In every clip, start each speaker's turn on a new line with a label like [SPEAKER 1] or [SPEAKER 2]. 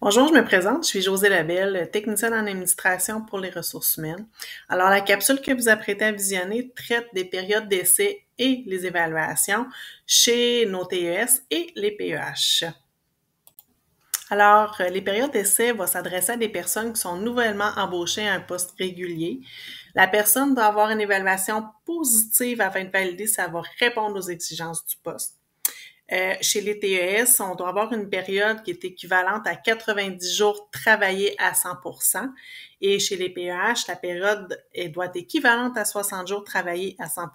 [SPEAKER 1] Bonjour, je me présente, je suis José Labelle, technicienne en administration pour les ressources humaines. Alors, la capsule que vous apprêtez à visionner traite des périodes d'essai et les évaluations chez nos TES et les PEH. Alors, euh, les périodes d'essai vont s'adresser à des personnes qui sont nouvellement embauchées à un poste régulier. La personne doit avoir une évaluation positive afin de valider si elle va répondre aux exigences du poste. Euh, chez les TES, on doit avoir une période qui est équivalente à 90 jours travaillés à 100 et chez les PEH, la période doit être équivalente à 60 jours travaillés à 100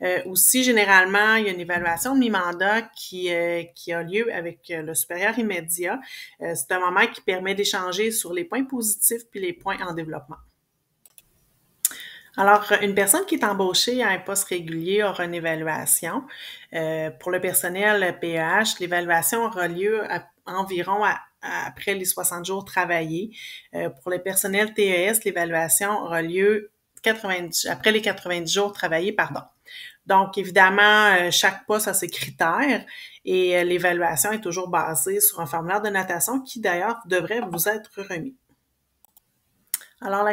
[SPEAKER 1] euh, aussi, généralement, il y a une évaluation de mi-mandat qui, euh, qui a lieu avec le supérieur immédiat. c'est un moment qui permet d'échanger sur les points positifs puis les points en développement. Alors, euh, une personne qui est embauchée à un poste régulier aura une évaluation. Euh, pour le personnel PEH, l'évaluation aura lieu à, environ après les 60 jours travaillés. Euh, pour le personnel TES, l'évaluation aura lieu après les 90 jours travaillés, pardon. Donc, évidemment, chaque poste a ses critères et l'évaluation est toujours basée sur un formulaire de notation qui, d'ailleurs, devrait vous être remis. Alors,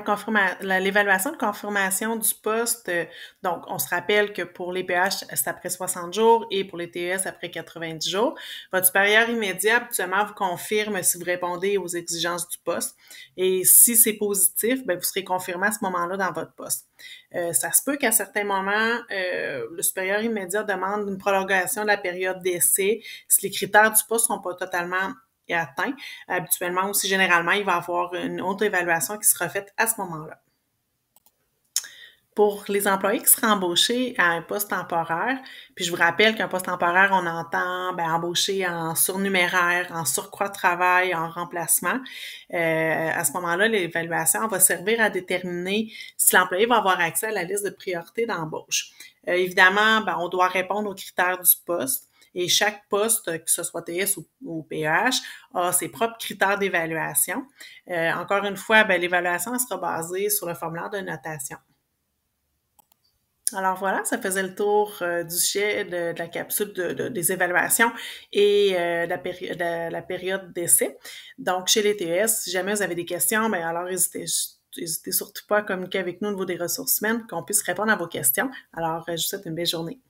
[SPEAKER 1] l'évaluation de confirmation du poste, euh, donc, on se rappelle que pour les PH, c'est après 60 jours et pour les TES, après 90 jours. Votre supérieur immédiat, habituellement, vous confirme si vous répondez aux exigences du poste. Et si c'est positif, ben, vous serez confirmé à ce moment-là dans votre poste. Euh, ça se peut qu'à certains moments, euh, le supérieur immédiat demande une prolongation de la période d'essai si les critères du poste ne sont pas totalement est atteint. Habituellement aussi, généralement, il va avoir une autre évaluation qui sera faite à ce moment-là. Pour les employés qui seront embauchés à un poste temporaire, puis je vous rappelle qu'un poste temporaire, on entend ben, embaucher en surnuméraire, en surcroît de travail, en remplacement. Euh, à ce moment-là, l'évaluation va servir à déterminer si l'employé va avoir accès à la liste de priorités d'embauche. Euh, évidemment, ben, on doit répondre aux critères du poste et chaque poste, que ce soit TS ou, PEH, PH, a ses propres critères d'évaluation. Euh, encore une fois, ben, l'évaluation sera basée sur le formulaire de notation. Alors voilà, ça faisait le tour euh, du sujet de, la capsule des évaluations et euh, de la, période d'essai. Donc, chez les TS, si jamais vous avez des questions, ben, alors n'hésitez surtout pas à communiquer avec nous au niveau des ressources humaines, qu'on puisse répondre à vos questions. Alors, je vous souhaite une belle journée.